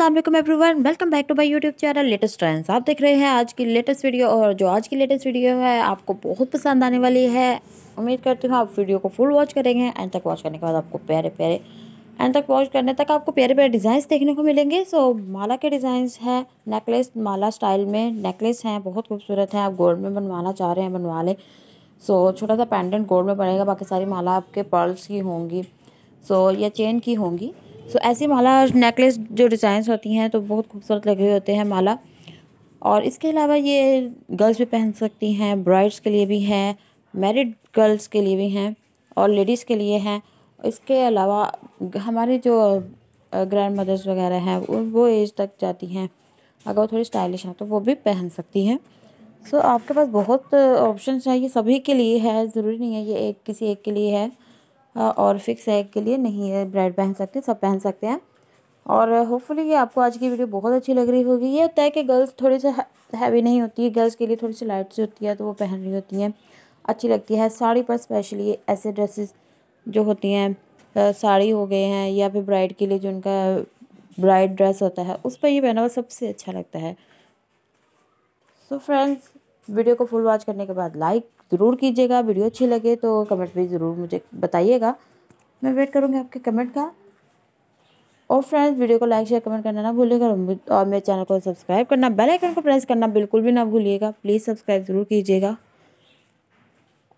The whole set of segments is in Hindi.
वालेकुम everyone welcome back to my YouTube channel latest trends आप देख रहे हैं आज की लेटेस्ट वीडियो और जो आज की लेटेस्ट वीडियो है आपको बहुत पसंद आने वाली है उम्मीद करती हूँ आप वीडियो को फुल वॉच करेंगे एंड तक वॉच करने के बाद आपको प्यारे प्यारे एंड तक वॉच करने तक आपको प्यारे प्यारे डिज़ाइंस देखने को मिलेंगे सो माला के डिज़ाइंस हैं नेकलेस माला स्टाइल में नेकलेस हैं बहुत खूबसूरत हैं आप गोल्ड में बनवाना चाह रहे हैं बनवा लें सो छोटा सा पेंडेंट गोल्ड में बनेगा बाकी सारी माला आपके पर्ल्स की होंगी सो या चेन की होंगी सो ऐसी माला नेकलेस जो डिज़ाइंस होती हैं तो बहुत खूबसूरत लगे हुए होते हैं माला और इसके अलावा ये गर्ल्स भी पहन सकती हैं ब्राइड्स के लिए भी हैं मैरिड गर्ल्स के लिए भी हैं और लेडीज़ के लिए हैं इसके अलावा हमारे जो ग्रैंड मदर्स वगैरह हैं वो एज तक जाती हैं अगर वो थोड़ी स्टाइलिश हैं तो वो भी पहन सकती हैं सो so, आपके पास बहुत ऑप्शंस हैं ये सभी के लिए है ज़रूरी नहीं है ये एक किसी एक के लिए है हाँ, और फिक्स है के लिए नहीं है ब्राइड पहन सकते सब पहन सकते हैं और होपफुली ये आपको आज की वीडियो बहुत अच्छी लग रही होगी ये होता है कि गर्ल्स थोड़ी सी हैवी नहीं होती है गर्ल्स के लिए थोड़ी सी लाइट सी होती है तो वो पहन रही होती हैं अच्छी लगती है साड़ी पर स्पेशली ऐसे ड्रेसेस जो होती हैं साड़ी हो गए हैं या फिर ब्राइड के लिए जो उनका ब्राइड ड्रेस होता है उस पर ये पहना हुआ सबसे अच्छा लगता है सो so फ्रेंड्स वीडियो को फुल वॉच करने के बाद लाइक ज़रूर कीजिएगा वीडियो अच्छी लगे तो कमेंट भी ज़रूर मुझे बताइएगा मैं वेट करूँगी आपके कमेंट का और फ्रेंड्स वीडियो को लाइक शेयर कमेंट करना ना भूलिएगा और मेरे चैनल को सब्सक्राइब करना बेल आइकन को प्रेस करना बिल्कुल भी ना भूलिएगा प्लीज़ सब्सक्राइब ज़रूर कीजिएगा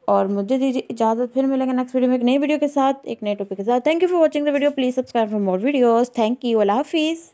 और मुझे दीजिए इजाज़त फिर मिलेगा नेक्स्ट वीडियो में एक नई वीडियो के साथ एक नए टॉपिक के साथ thank you for watching the video please subscribe for more videos thank you अल्लाह हाफिज़